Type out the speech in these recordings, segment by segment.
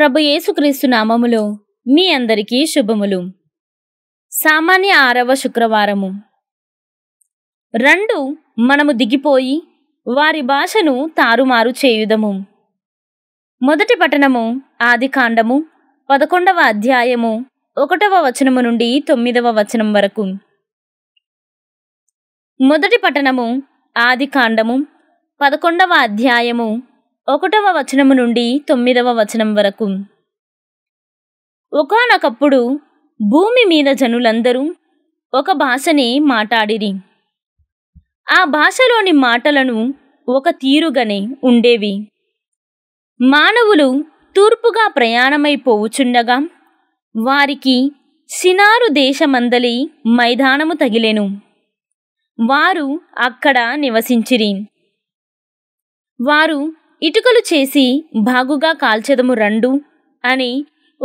ప్రభు యేసుక్రీస్తు నామములో మీ అందరికీ శుభములు సామాన్య ఆరవ శుక్రవారము రెండు మనము దిగిపోయి వారి భాషను తారుమారు చేయుదము మొదటి పట్టణము ఆది కాండము పదకొండవ అధ్యాయము ఒకటవ వచనము నుండి తొమ్మిదవ వచనం వరకు మొదటి పట్టణము ఆది కాండము పదకొండవ అధ్యాయము ఒకటవ వచనము నుండి తొమ్మిదవ వచనం వరకు ఒకనొకప్పుడు భూమి మీద జనులందరూ ఒక భాషని మాట్లాడిరి ఆ భాషలోని మాటలను ఒక తీరుగానే ఉండేవి మానవులు తూర్పుగా ప్రయాణమైపోవుచుండగా వారికి సినారు దేశమందలి మైదానము తగిలెను వారు అక్కడ నివసించిరి వారు ఇటుకలు చేసి బాగుగా కాల్చెదము రండు అని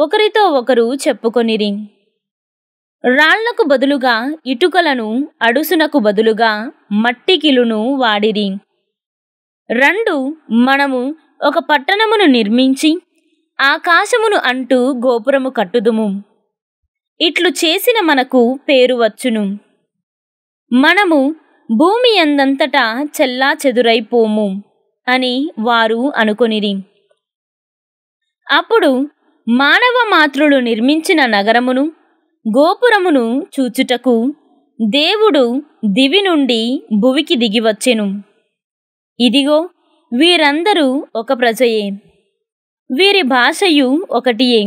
ఒకరితో ఒకరు చెప్పుకొనిరి రాళ్లకు బదులుగా ఇటుకలను అడుసునకు బదులుగా మట్టికిలును వాడిరి రెండు మనము ఒక పట్టణమును నిర్మించి ఆకాశమును అంటూ గోపురము కట్టుదుము ఇట్లు చేసిన మనకు పేరు వచ్చును మనము భూమి అందంతటా చెల్లా చెదురైపోము అని వారు అనుకొనిరి అప్పుడు మానవ మాతృడు నిర్మించిన నగరమును గోపురమును చూచుటకు దేవుడు దివి నుండి భువికి దిగివచ్చెను ఇదిగో వీరందరూ ఒక ప్రజయే వీరి భాషయు ఒకటియే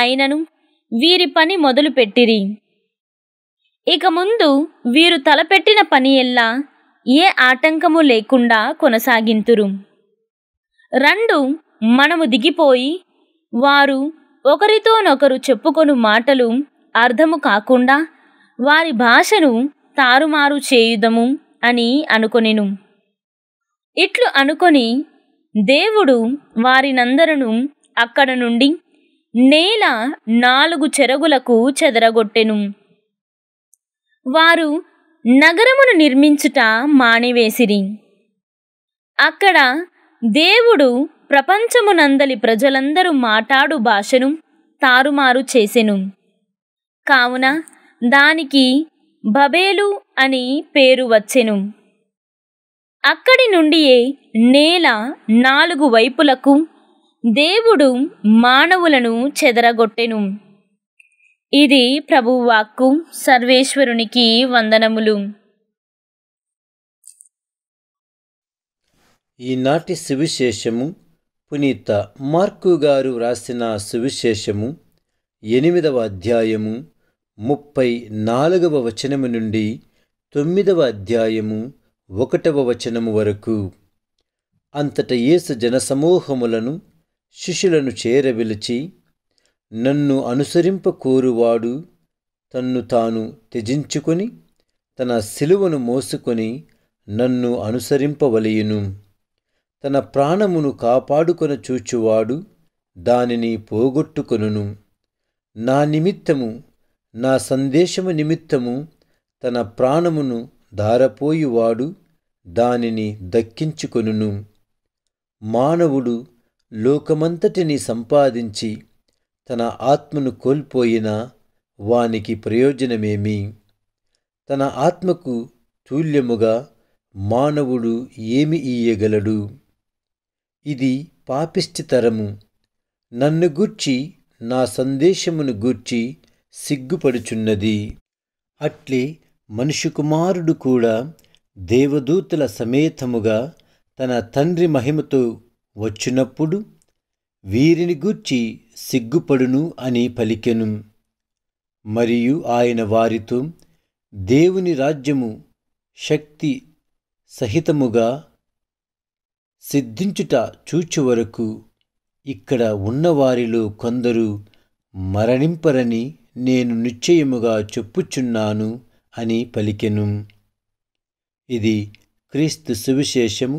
అయినను వీరి పని మొదలుపెట్టిరి ఇక ముందు వీరు తలపెట్టిన పని ఎల్లా ఏ ఆటంకము లేకుండా కొనసాగింతురు రెండు మనము దిగిపోయి వారు ఒకరితోనొకరు చెప్పుకొను మాటలు అర్థము కాకుండా వారి భాషను తారుమారు చేయుదము అని అనుకొనిను ఇట్లు అనుకొని దేవుడు వారినందరను అక్కడ నుండి నేల నాలుగు చెరగులకు చెదరగొట్టెను వారు నగరమును నిర్మించుట మానివేసిరి అక్కడ దేవుడు ప్రపంచమునందలి ప్రజలందరూ మాటాడు భాషను తారుమారు చేసెను కావున దానికి బబేలు అని పేరు వచ్చెను అక్కడి నుండియే నేల నాలుగు వైపులకు దేవుడు మానవులను చెదరగొట్టెను ఇది ప్రభువాక్కు సర్వేశ్వరునికి వందనములు ఈనాటి సువిశేషము పునీత మార్కు గారు వ్రాసిన సువిశేషము ఎనిమిదవ అధ్యాయము ముప్పై నాలుగవ వచనము నుండి తొమ్మిదవ అధ్యాయము ఒకటవ వచనము వరకు అంతట యేసు జనసమూహములను శిష్యులను చేరవిలిచి నన్ను అనుసరింప కోరువాడు తన్ను తాను త్యజించుకొని తన శిలువను మోసుకొని నన్ను అనుసరింపవలయును తన ప్రాణమును కాపాడుకొన చూచువాడు దానిని పోగొట్టుకొనును నా నిమిత్తము నా సందేశము నిమిత్తము తన ప్రాణమును దారపోయువాడు దానిని దక్కించుకొనును మానవుడు లోకమంతటిని సంపాదించి తన ఆత్మను కోల్పోయినా వానికి ప్రయోజనమేమి తన ఆత్మకు తూల్యముగా మానవుడు ఏమి ఇయ్యగలడు ఇది పాపిష్టితరము నన్ను గూర్చి నా సందేశమును గూర్చి సిగ్గుపడుచున్నది అట్లే మనుషుకుమారుడు కుమారుడు కూడా దేవదూతల సమేతముగా తన తండ్రి మహిమతో వచ్చినప్పుడు వీరిని గూర్చి సిగ్గుపడును అని పలికెను మరియు ఆయన వారితో దేవుని రాజ్యము శక్తి సహితముగా సిద్ధించుట చూచు వరకు ఇక్కడ ఉన్నవారిలో కొందరు మరణింపరని నేను నిశ్చయముగా చెప్పుచున్నాను అని పలికెను ఇది క్రీస్తు సువిశేషము